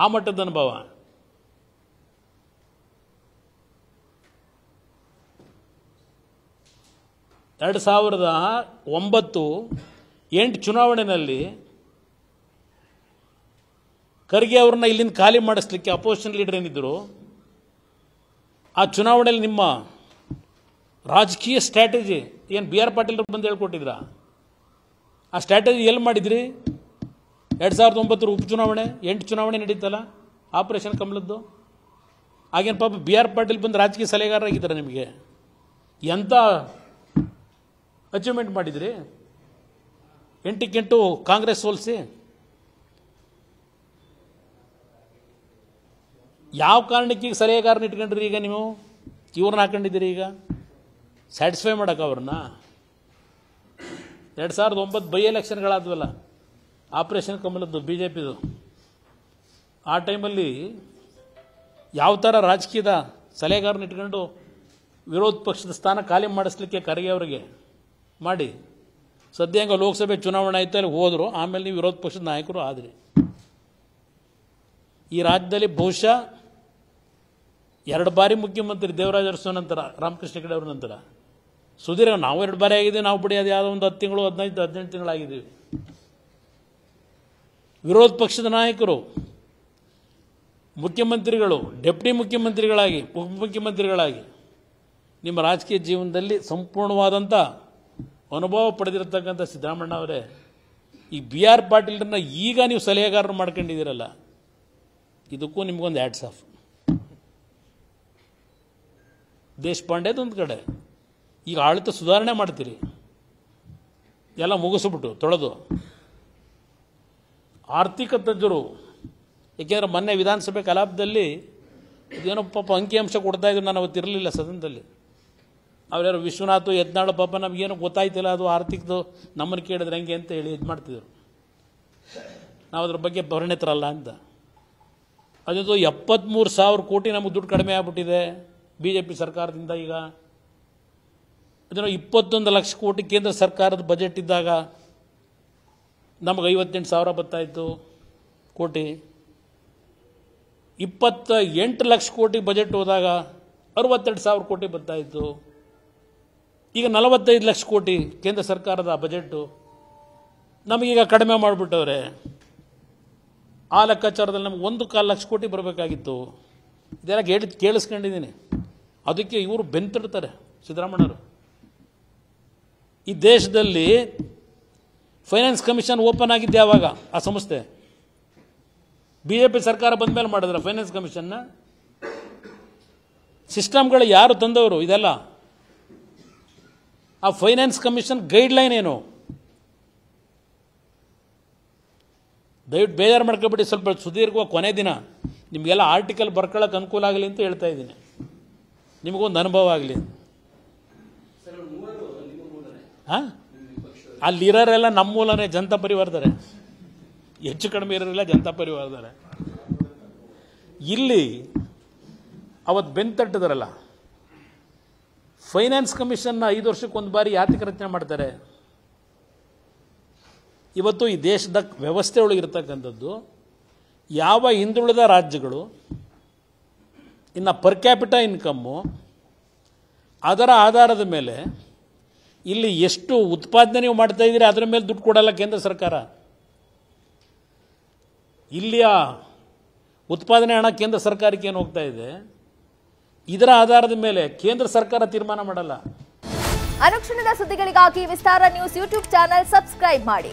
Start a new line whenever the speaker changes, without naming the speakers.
ಆ ಮಟ್ಟದ ಅನುಭವ ಎರಡು ಸಾವಿರದ ಒಂಬತ್ತು ಎಂಟು ಚುನಾವಣೆಯಲ್ಲಿ ಖರ್ಗೆ ಅವ್ರನ್ನ ಇಲ್ಲಿಂದ ಖಾಲಿ ಮಾಡಿಸ್ಲಿಕ್ಕೆ ಅಪೋಸಿಷನ್ ಲೀಡರ್ ಏನಿದ್ದರು ಆ ಚುನಾವಣೆಯಲ್ಲಿ ನಿಮ್ಮ ರಾಜಕೀಯ ಸ್ಟ್ರಾಟಜಿ ಏನು ಬಿ ಆರ್ ಪಾಟೀಲ್ ಬಂದು ಹೇಳ್ಕೊಟ್ಟಿದ್ರ ಆ ಸ್ಟ್ರಾಟಜಿ ಎಲ್ಲಿ ಮಾಡಿದ್ರಿ ಎರಡು ಸಾವಿರದ ಒಂಬತ್ತರ ಉಪಚುನಾವಣೆ ಎಂಟು ಚುನಾವಣೆ ನಡೀತಲ್ಲ ಆಪರೇಷನ್ ಕಮಲದ್ದು ಆಗೇನು ಪಾಪ ಬಿ ಆರ್ ಪಾಟೀಲ್ ಬಂದು ರಾಜಕೀಯ ಸಲಹೆಗಾರರಾಗಿದ್ದಾರೆ ನಿಮಗೆ ಎಂಥ ಅಚೀವ್ಮೆಂಟ್ ಮಾಡಿದ್ರಿ ಎಂಟಕ್ಕೆಂಟು ಕಾಂಗ್ರೆಸ್ ಸೋಲಿಸಿ ಯಾವ ಕಾರಣಕ್ಕೆ ಈಗ ಸಲಹೆಗಾರನ ಇಟ್ಕೊಂಡ್ರಿ ಈಗ ನೀವು ಇವ್ರನ್ನ ಹಾಕೊಂಡಿದ್ದೀರಿ ಈಗ ಸ್ಯಾಟಿಸ್ಫೈ ಮಾಡೋಕೆ ಅವ್ರನ್ನ ಎರಡು ಸಾವಿರದ ಒಂಬತ್ತು ಬೈ ಎಲೆಕ್ಷನ್ಗಳಾದವಲ್ಲ ಆಪ್ರೇಷನ್ ಕಮಲದ್ದು ಬಿ ಜೆ ಪಿದು ಆ ಟೈಮಲ್ಲಿ ಯಾವ ಥರ ರಾಜಕೀಯದ ಸಲಹೆಗಾರನ ಇಟ್ಕೊಂಡು ವಿರೋಧ ಪಕ್ಷದ ಸ್ಥಾನ ಖಾಲಿ ಮಾಡಿಸ್ಲಿಕ್ಕೆ ಖರ್ಗೆ ಅವರಿಗೆ ಮಾಡಿ ಸದ್ಯ ಲೋಕಸಭೆ ಚುನಾವಣೆ ಆಯ್ತು ಅಲ್ಲಿ ಹೋದರು ಆಮೇಲೆ ನೀವು ವಿರೋಧ ಪಕ್ಷದ ನಾಯಕರು ಆದ್ರಿ ಈ ರಾಜ್ಯದಲ್ಲಿ ಬಹುಶಃ ಎರಡು ಬಾರಿ ಮುಖ್ಯಮಂತ್ರಿ ದೇವರಾಜ ಅರಸು ನಂತರ ರಾಮಕೃಷ್ಣ ಹೆಗಡೆ ಅವರ ನಂತರ ಸುಧೀರ ನಾವು ಎರಡು ಬಾರಿ ಆಗಿದ್ದೀವಿ ನಾವು ಬಿಡಿ ಅದು ಯಾವುದೋ ಒಂದು ಹತ್ತು ತಿಂಗಳು ಹದಿನೈದು ಹದಿನೆಂಟು ತಿಂಗಳಾಗಿದ್ದೀವಿ ವಿರೋಧ ಪಕ್ಷದ ನಾಯಕರು ಮುಖ್ಯಮಂತ್ರಿಗಳು ಡೆಪ್ಟಿ ಮುಖ್ಯಮಂತ್ರಿಗಳಾಗಿ ಉಪಮುಖ್ಯಮಂತ್ರಿಗಳಾಗಿ ನಿಮ್ಮ ರಾಜಕೀಯ ಜೀವನದಲ್ಲಿ ಸಂಪೂರ್ಣವಾದಂಥ ಅನುಭವ ಪಡೆದಿರತಕ್ಕಂಥ ಸಿದ್ದರಾಮಣ್ಣ ಅವರೇ ಈ ಬಿ ಆರ್ ಪಾಟೀಲ್ರನ್ನ ಈಗ ನೀವು ಸಲಹೆಗಾರರು ಮಾಡ್ಕೊಂಡಿದ್ದೀರಲ್ಲ ಇದಕ್ಕೂ ನಿಮಗೊಂದು ಆ್ಯಡ್ಸ್ ಆಫ್ ದೇಶಪಾಂಡೆದೊಂದು ಕಡೆ ಈಗ ಆಡಳಿತ ಸುಧಾರಣೆ ಮಾಡ್ತೀರಿ ಎಲ್ಲ ಮುಗಿಸ್ಬಿಟ್ಟು ತೊಳೆದು ಆರ್ಥಿಕ ತಜ್ಞರು ಏಕೆಂದರೆ ಮೊನ್ನೆ ವಿಧಾನಸಭೆ ಕಲಾಪದಲ್ಲಿ ಇದೇನೋ ಪಾಪ ಅಂಕಿಅಂಶ ಕೊಡ್ತಾ ಇದ್ರು ನಾನು ಅವತ್ತು ಇರಲಿಲ್ಲ ಸದನದಲ್ಲಿ ಅವರ್ಯಾರು ವಿಶ್ವನಾಥ್ ಯಜ್ಞಾಳು ಪಾಪ ನಮಗೇನು ಗೊತ್ತಾಯ್ತಿಲ್ಲ ಅದು ಆರ್ಥಿಕದು ನಮ್ಮನ್ನು ಕೇಳಿದ್ರೆ ಹೆಂಗೆ ಅಂತ ಹೇಳಿ ಇದು ಮಾಡ್ತಿದ್ರು ನಾವು ಅದ್ರ ಬಗ್ಗೆ ಪರಿಣಿತರಲ್ಲ ಅಂತ ಅದೊಂದು ಎಪ್ಪತ್ತ್ಮೂರು ಸಾವಿರ ಕೋಟಿ ನಮಗೆ ದುಡ್ಡು ಕಡಿಮೆ ಆಗ್ಬಿಟ್ಟಿದೆ ಬಿ ಜೆ ಪಿ ಸರ್ಕಾರದಿಂದ ಈಗ ಅದನ್ನು ಇಪ್ಪತ್ತೊಂದು ಲಕ್ಷ ಕೋಟಿ ಕೇಂದ್ರ ಸರ್ಕಾರದ ಬಜೆಟ್ ಇದ್ದಾಗ ನಮಗೆ ಐವತ್ತೆಂಟು ಸಾವಿರ ಬತ್ತಾಯಿತು ಕೋಟಿ ಇಪ್ಪತ್ತ ಎಂಟು ಲಕ್ಷ ಕೋಟಿ ಬಜೆಟ್ ಹೋದಾಗ ಅರವತ್ತೆರಡು ಸಾವಿರ ಕೋಟಿ ಬರ್ತಾಯಿತ್ತು ಈಗ ನಲವತ್ತೈದು ಲಕ್ಷ ಕೋಟಿ ಕೇಂದ್ರ ಸರ್ಕಾರದ ಬಜೆಟ್ಟು ನಮಗೀಗ ಕಡಿಮೆ ಮಾಡಿಬಿಟ್ಟವ್ರೆ ಆ ಲೆಕ್ಕಾಚಾರದಲ್ಲಿ ನಮ್ಗೆ ಒಂದು ಕಾಲು ಲಕ್ಷ ಕೋಟಿ ಬರಬೇಕಾಗಿತ್ತು ಇದೆಲ್ಲ ಕೇಳಿ ಕೇಳಿಸ್ಕೊಂಡಿದ್ದೀನಿ ಅದಕ್ಕೆ ಇವರು ಬೆಂತಿಡ್ತಾರೆ ಸಿದ್ದರಾಮಣ್ಣವರು ಈ ದೇಶದಲ್ಲಿ ಫೈನಾನ್ಸ್ ಕಮಿಷನ್ ಓಪನ್ ಆಗಿದ್ದೆ ಆವಾಗ ಆ ಸಂಸ್ಥೆ ಬಿ ಜೆ ಪಿ ಸರ್ಕಾರ ಬಂದ ಮೇಲೆ ಮಾಡಿದ್ರೆ ಫೈನಾನ್ಸ್ ಕಮಿಷನ್ನ ಸಿಸ್ಟಮ್ಗಳು ಯಾರು ತಂದವರು ಇದೆಲ್ಲ ಆ ಫೈನಾನ್ಸ್ ಕಮಿಷನ್ ಗೈಡ್ಲೈನ್ ಏನು ದಯವಿಟ್ಟು ಬೇಜಾರು ಮಾಡ್ಕೊಬಿಟ್ಟು ಸ್ವಲ್ಪ ಸುದೀರ್ಘ ಕೊನೆ ದಿನ ನಿಮಗೆಲ್ಲ ಆರ್ಟಿಕಲ್ ಬರ್ಕೊಳ್ಳೋಕೆ ಅನುಕೂಲ ಆಗಲಿ ಅಂತ ಹೇಳ್ತಾ ಇದ್ದೀನಿ ನಿಮಗೊಂದು ಅನುಭವ ಆಗಲಿ ಹಾಂ ಅಲ್ಲಿರೋರೆಲ್ಲ ನಮ್ಮ ಮೂಲನೇ ಜನತಾ ಪರಿವಾರದಾರೆ ಹೆಚ್ಚು ಕಡಿಮೆ ಇರೋರೆಲ್ಲ ಜನತಾ ಪರಿವಾರದಾರೆ ಇಲ್ಲಿ ಅವತ್ತು ಬೆನ್ ತಟ್ಟಿದಾರಲ್ಲ ಫೈನಾನ್ಸ್ ಕಮಿಷನ್ನ ಐದು ಒಂದು ಬಾರಿ ಯಾತಿಕ ರಚನೆ ಮಾಡ್ತಾರೆ ಇವತ್ತು ಈ ದೇಶದ ವ್ಯವಸ್ಥೆ ಒಳಗಿರ್ತಕ್ಕಂಥದ್ದು ಯಾವ ಹಿಂದುಳಿದ ರಾಜ್ಯಗಳು ಇನ್ನು ಪರ್ ಕ್ಯಾಪಿಟ ಇನ್ಕಮ್ಮು ಅದರ ಆಧಾರದ ಮೇಲೆ ಇಲ್ಲಿ ಎಷ್ಟು ಉತ್ಪಾದನೆ ನೀವು ಮಾಡ್ತಾ ಇದ್ದೀರಿ ಅದರ ಮೇಲೆ ದುಡ್ಡು ಕೊಡಲ್ಲ ಕೇಂದ್ರ ಸರ್ಕಾರ ಇಲ್ಲಿಯ ಉತ್ಪಾದನೆ ಹಣ ಕೇಂದ್ರ ಸರ್ಕಾರಕ್ಕೆ ಏನು ಹೋಗ್ತಾ ಇದೆ ಇದರ ಆಧಾರದ ಮೇಲೆ ಕೇಂದ್ರ ಸರ್ಕಾರ ತೀರ್ಮಾನ ಮಾಡಲ್ಲ ಅನುಕ್ಷಣದ ಸುದ್ದಿಗಳಿಗಾಗಿ Vistara news YouTube channel subscribe ಮಾಡಿ